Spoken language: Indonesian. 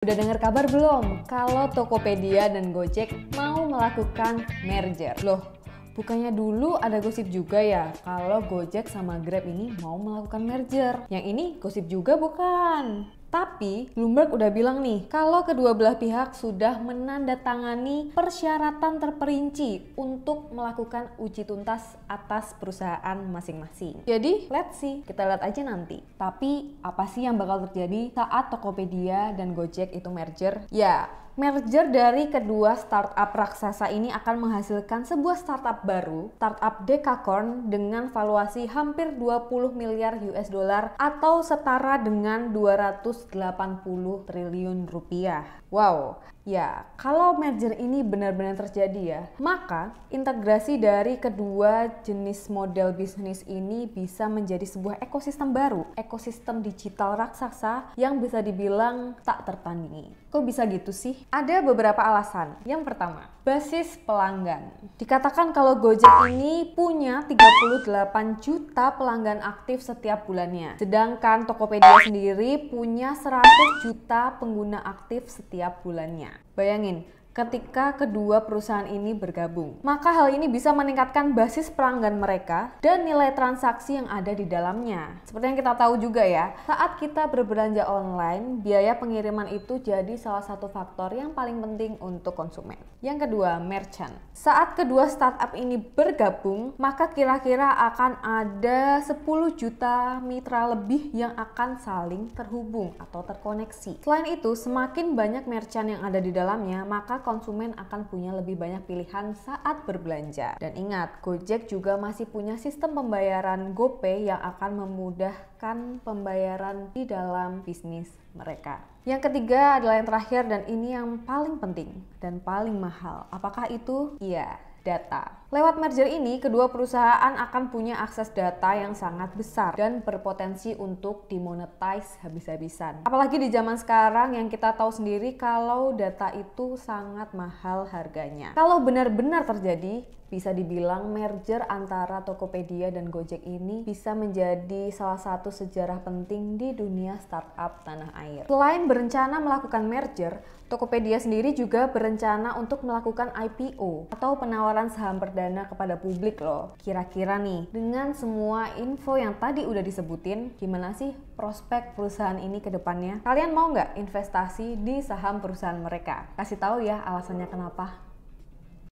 Udah dengar kabar belum? Kalau Tokopedia dan Gojek mau melakukan merger. Loh, bukannya dulu ada gosip juga ya kalau Gojek sama Grab ini mau melakukan merger. Yang ini gosip juga bukan? Tapi Bloomberg udah bilang nih, kalau kedua belah pihak sudah menandatangani persyaratan terperinci untuk melakukan uji tuntas atas perusahaan masing-masing. Jadi, let's see, kita lihat aja nanti. Tapi apa sih yang bakal terjadi saat Tokopedia dan Gojek itu merger? Ya, Merger dari kedua startup raksasa ini akan menghasilkan sebuah startup baru, startup Decacorn dengan valuasi hampir 20 miliar US dollar atau setara dengan 280 triliun rupiah. Wow, ya kalau merger ini benar-benar terjadi ya, maka integrasi dari kedua jenis model bisnis ini bisa menjadi sebuah ekosistem baru, ekosistem digital raksasa yang bisa dibilang tak tertandingi. Kok bisa gitu sih? Ada beberapa alasan. Yang pertama, basis pelanggan. Dikatakan kalau Gojek ini punya 38 juta pelanggan aktif setiap bulannya. Sedangkan Tokopedia sendiri punya 100 juta pengguna aktif setiap bulannya. Bayangin, ketika kedua perusahaan ini bergabung. Maka hal ini bisa meningkatkan basis pelanggan mereka dan nilai transaksi yang ada di dalamnya. Seperti yang kita tahu juga ya, saat kita berbelanja online, biaya pengiriman itu jadi salah satu faktor yang paling penting untuk konsumen. Yang kedua, merchant. Saat kedua startup ini bergabung, maka kira-kira akan ada 10 juta mitra lebih yang akan saling terhubung atau terkoneksi. Selain itu, semakin banyak merchant yang ada di dalamnya, maka konsumen akan punya lebih banyak pilihan saat berbelanja. Dan ingat, Gojek juga masih punya sistem pembayaran GoPay yang akan memudahkan pembayaran di dalam bisnis mereka. Yang ketiga adalah yang terakhir dan ini yang paling penting dan paling mahal. Apakah itu? Iya, data. Lewat merger ini, kedua perusahaan akan punya akses data yang sangat besar dan berpotensi untuk dimonetize habis-habisan. Apalagi di zaman sekarang yang kita tahu sendiri kalau data itu sangat mahal harganya. Kalau benar-benar terjadi, bisa dibilang merger antara Tokopedia dan Gojek ini bisa menjadi salah satu sejarah penting di dunia startup tanah air. Selain berencana melakukan merger, Tokopedia sendiri juga berencana untuk melakukan IPO atau penawaran penawaran saham perdana kepada publik loh. Kira-kira nih, dengan semua info yang tadi udah disebutin, gimana sih prospek perusahaan ini ke depannya? Kalian mau nggak investasi di saham perusahaan mereka? Kasih tahu ya alasannya kenapa.